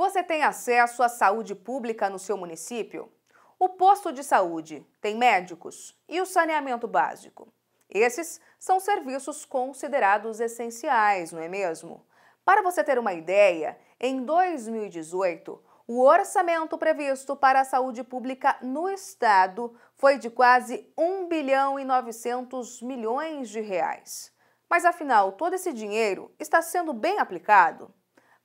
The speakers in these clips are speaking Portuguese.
Você tem acesso à saúde pública no seu município? O posto de saúde tem médicos e o saneamento básico. Esses são serviços considerados essenciais, não é mesmo? Para você ter uma ideia, em 2018, o orçamento previsto para a saúde pública no estado foi de quase 1 bilhão e 900 milhões de reais. Mas afinal, todo esse dinheiro está sendo bem aplicado?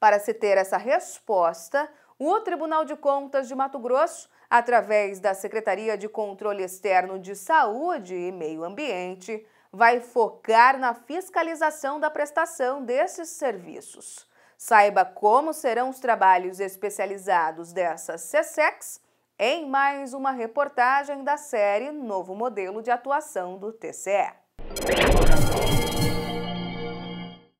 Para se ter essa resposta, o Tribunal de Contas de Mato Grosso, através da Secretaria de Controle Externo de Saúde e Meio Ambiente, vai focar na fiscalização da prestação desses serviços. Saiba como serão os trabalhos especializados dessas CSEX em mais uma reportagem da série Novo Modelo de Atuação do TCE.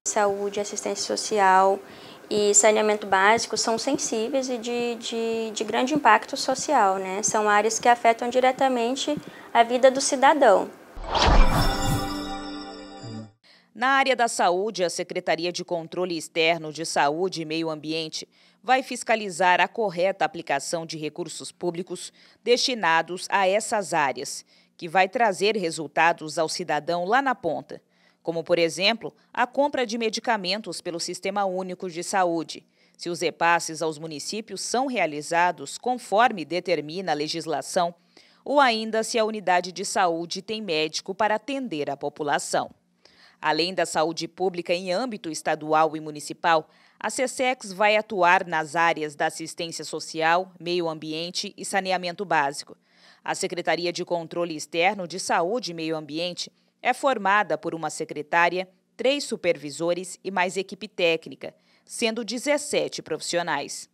Saúde, assistência social e saneamento básico são sensíveis e de, de, de, grande impacto social. Né? São áreas que afetam diretamente a vida do cidadão. Na área da saúde, a Secretaria de Controle Externo de Saúde e Meio Ambiente vai fiscalizar a correta aplicação de recursos públicos destinados a essas áreas, que vai trazer resultados ao cidadão lá na ponta como, por exemplo, a compra de medicamentos pelo Sistema Único de Saúde. Se os repasses aos municípios são realizados conforme determina a legislação, ou ainda se a unidade de saúde tem médico para atender a população. Além da saúde pública em âmbito estadual e municipal, a CSEX vai atuar nas áreas da assistência social, meio ambiente e saneamento básico. A Secretaria de Controle Externo de Saúde e Meio Ambiente é formada por uma secretária, três supervisores e mais equipe técnica, sendo 17 profissionais.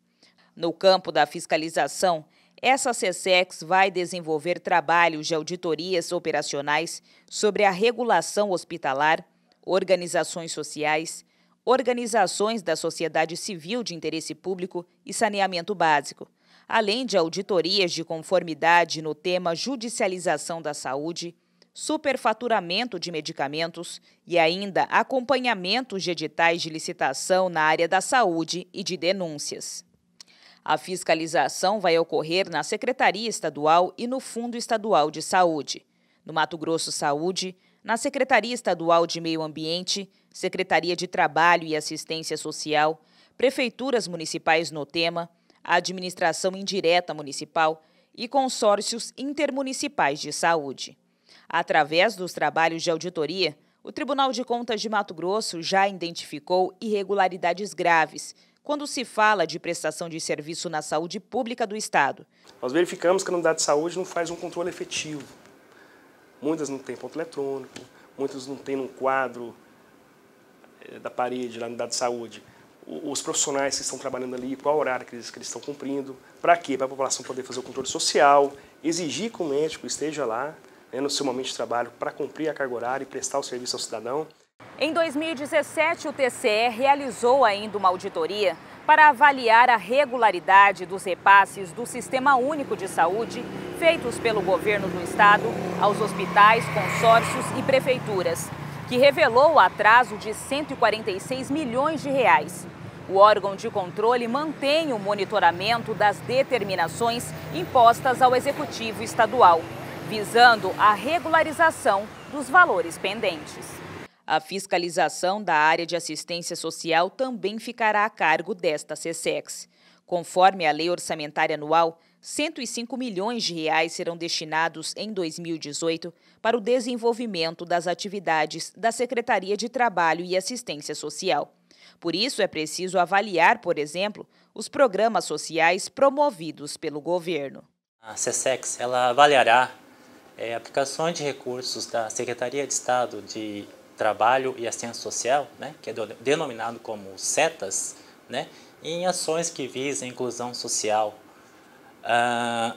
No campo da fiscalização, essa CSEX vai desenvolver trabalhos de auditorias operacionais sobre a regulação hospitalar, organizações sociais, organizações da sociedade civil de interesse público e saneamento básico, além de auditorias de conformidade no tema judicialização da saúde, superfaturamento de medicamentos e ainda acompanhamentos de editais de licitação na área da saúde e de denúncias. A fiscalização vai ocorrer na Secretaria Estadual e no Fundo Estadual de Saúde, no Mato Grosso Saúde, na Secretaria Estadual de Meio Ambiente, Secretaria de Trabalho e Assistência Social, prefeituras municipais no tema, administração indireta municipal e consórcios intermunicipais de saúde. Através dos trabalhos de auditoria, o Tribunal de Contas de Mato Grosso já identificou irregularidades graves quando se fala de prestação de serviço na saúde pública do Estado. Nós verificamos que a unidade de saúde não faz um controle efetivo. Muitas não têm ponto eletrônico, muitas não têm um quadro eh, da parede da unidade de saúde. Os profissionais que estão trabalhando ali, qual horário que eles, que eles estão cumprindo, para quê? Para a população poder fazer o controle social, exigir que o médico esteja lá, né, no seu momento de trabalho para cumprir a carga horária e prestar o serviço ao cidadão. Em 2017, o TCE realizou ainda uma auditoria para avaliar a regularidade dos repasses do Sistema Único de Saúde feitos pelo governo do estado aos hospitais, consórcios e prefeituras, que revelou o atraso de 146 milhões de reais. O órgão de controle mantém o monitoramento das determinações impostas ao executivo estadual visando a regularização dos valores pendentes. A fiscalização da área de assistência social também ficará a cargo desta SESEX. Conforme a Lei Orçamentária Anual, 105 milhões de reais serão destinados em 2018 para o desenvolvimento das atividades da Secretaria de Trabalho e Assistência Social. Por isso, é preciso avaliar, por exemplo, os programas sociais promovidos pelo governo. A SESEX ela avaliará é, aplicações de recursos da Secretaria de Estado de Trabalho e Assistência Social, né, que é do, denominado como SETAS, né, em ações que visam inclusão social, ah,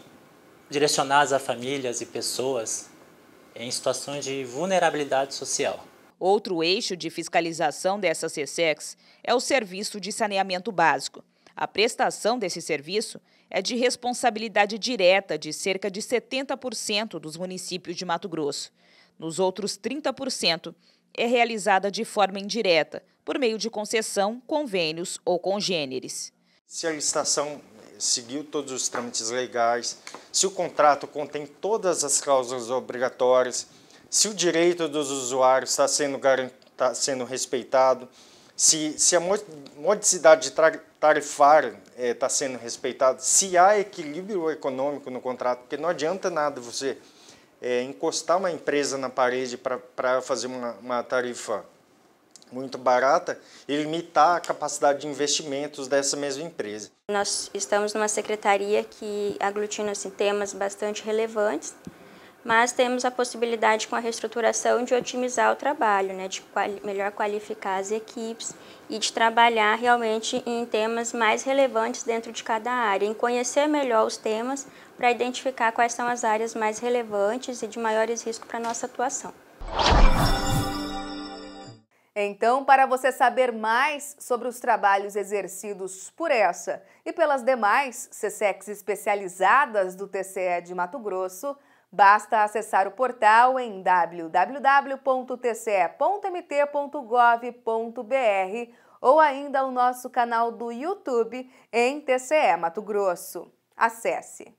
direcionadas a famílias e pessoas em situações de vulnerabilidade social. Outro eixo de fiscalização dessa CSEX é o serviço de saneamento básico. A prestação desse serviço é de responsabilidade direta de cerca de 70% dos municípios de Mato Grosso. Nos outros 30%, é realizada de forma indireta, por meio de concessão, convênios ou congêneres. Se a licitação seguiu todos os trâmites legais, se o contrato contém todas as cláusulas obrigatórias, se o direito dos usuários está sendo, está sendo respeitado, se, se a modicidade tarifária está eh, é, sendo respeitada, se há equilíbrio econômico no contrato, porque não adianta nada você é, encostar uma empresa na parede para fazer uma, uma tarifa muito barata e limitar a capacidade de investimentos dessa mesma empresa. Nós estamos numa secretaria que aglutina assim, temas bastante relevantes mas temos a possibilidade com a reestruturação de otimizar o trabalho, né, de quali melhor qualificar as equipes e de trabalhar realmente em temas mais relevantes dentro de cada área, em conhecer melhor os temas para identificar quais são as áreas mais relevantes e de maiores riscos para nossa atuação. Então, para você saber mais sobre os trabalhos exercidos por essa e pelas demais CSECs especializadas do TCE de Mato Grosso, Basta acessar o portal em www.tce.mt.gov.br ou ainda o nosso canal do YouTube em TCE Mato Grosso. Acesse!